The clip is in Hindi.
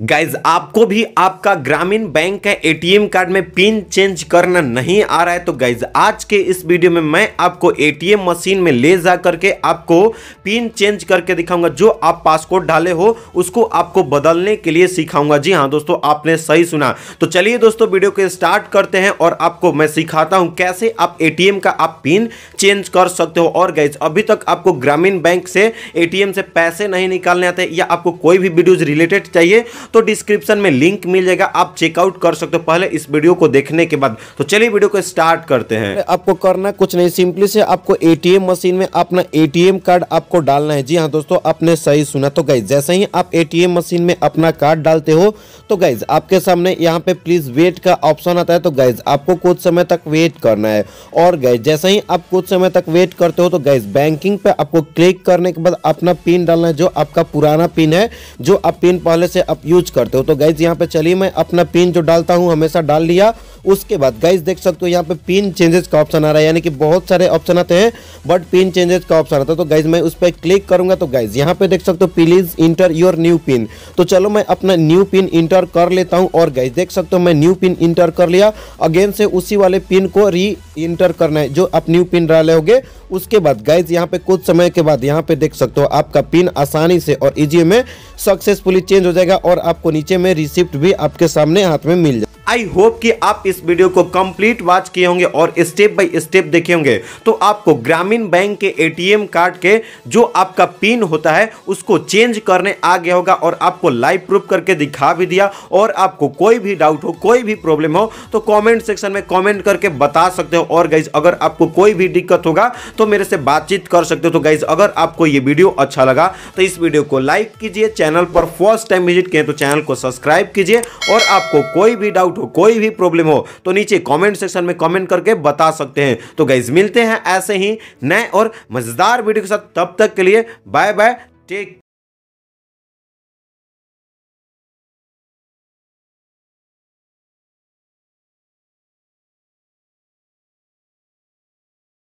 गाइज आपको भी आपका ग्रामीण बैंक का एटीएम कार्ड में पिन चेंज करना नहीं आ रहा है तो गाइज आज के इस वीडियो में मैं आपको एटीएम मशीन में ले जा करके आपको पिन चेंज करके दिखाऊंगा जो आप पासकोड डाले हो उसको आपको बदलने के लिए सिखाऊंगा जी हाँ दोस्तों आपने सही सुना तो चलिए दोस्तों वीडियो को स्टार्ट करते हैं और आपको मैं सिखाता हूँ कैसे आप ए का आप पिन चेंज कर सकते हो और गाइज अभी तक आपको ग्रामीण बैंक से ए से पैसे नहीं निकालने आते या आपको कोई भी वीडियोज रिलेटेड चाहिए तो डिस्क्रिप्शन में लिंक मिल जाएगा आप चेकआउट कर सकते हो पहले इस वीडियो को देखने के बाद तो चलिए वीडियो को स्टार्ट करते हैं आपको करना कुछ नहीं सिंपली से आपको एटीएम मशीन में अपना एटीएम कार्ड आपको डालना है जी हाँ दोस्तों आपने सही सुना तो गाइज जैसे ही आप एटीएम मशीन में अपना कार्ड डालते हो तो गाइज आपके सामने यहाँ पे प्लीज वेट का ऑप्शन आता है तो गाइज आपको कुछ समय तक वेट करना है और गाइज जैसे ही आप कुछ समय तक वेट करते हो तो गाइज बैंकिंग पे आपको क्लिक करने के बाद अपना पिन डालना है जो आपका पुराना पिन है जो आप पिन पहले से आप यूज यूज करते हो तो गैस यहाँ पे चलिए मैं अपना पिन जो डालता हूँ हमेशा डाल लिया उसके बाद गाइज देख सकते हो यहाँ पे पिन चेंजेस का ऑप्शन आ रहा है यानी कि बहुत सारे ऑप्शन आते हैं बट पिन चेंजेस का ऑप्शन आता है तो गाइज मैं उस पर क्लिक करूंगा तो गाइज यहाँ पे देख सकते हो please enter your new pin तो चलो मैं अपना न्यू पिन इंटर कर लेता हूँ और गाइज देख सकते हो मैं न्यू पिन इंटर कर लिया अगेन से उसी वाले पिन को री इंटर करना है जो आप न्यू पिन डाले हो उसके बाद गाइज यहाँ पे कुछ समय के बाद यहाँ पे देख सकते हो आपका पिन आसानी से और इजी में सक्सेसफुली चेंज हो जाएगा और आपको नीचे में रिसिप्ट भी आपके सामने हाथ में मिल जाएगा आई होप कि आप इस वीडियो को कंप्लीट वॉच किए होंगे और स्टेप बाय स्टेप देखे होंगे तो आपको ग्रामीण बैंक के एटीएम कार्ड के जो आपका पिन होता है उसको चेंज करने आ गया होगा और आपको लाइव प्रूफ करके दिखा भी दिया और आपको कोई भी डाउट हो कोई भी प्रॉब्लम हो तो कॉमेंट सेक्शन में कॉमेंट करके बता सकते हो और गाइज अगर आपको कोई भी दिक्कत होगा तो मेरे से बातचीत कर सकते हो तो गाइज अगर आपको ये वीडियो अच्छा लगा तो इस वीडियो को लाइक कीजिए चैनल पर फर्स्ट टाइम विजिट किए तो चैनल को सब्सक्राइब कीजिए और आपको कोई भी डाउट डाउट हो कोई भी प्रॉब्लम हो तो नीचे कॉमेंट सेक्शन में कॉमेंट करके बता सकते हैं तो गाइज मिलते हैं ऐसे ही नए और मज़ेदार वीडियो के साथ तब तक के लिए बाय बाय टेक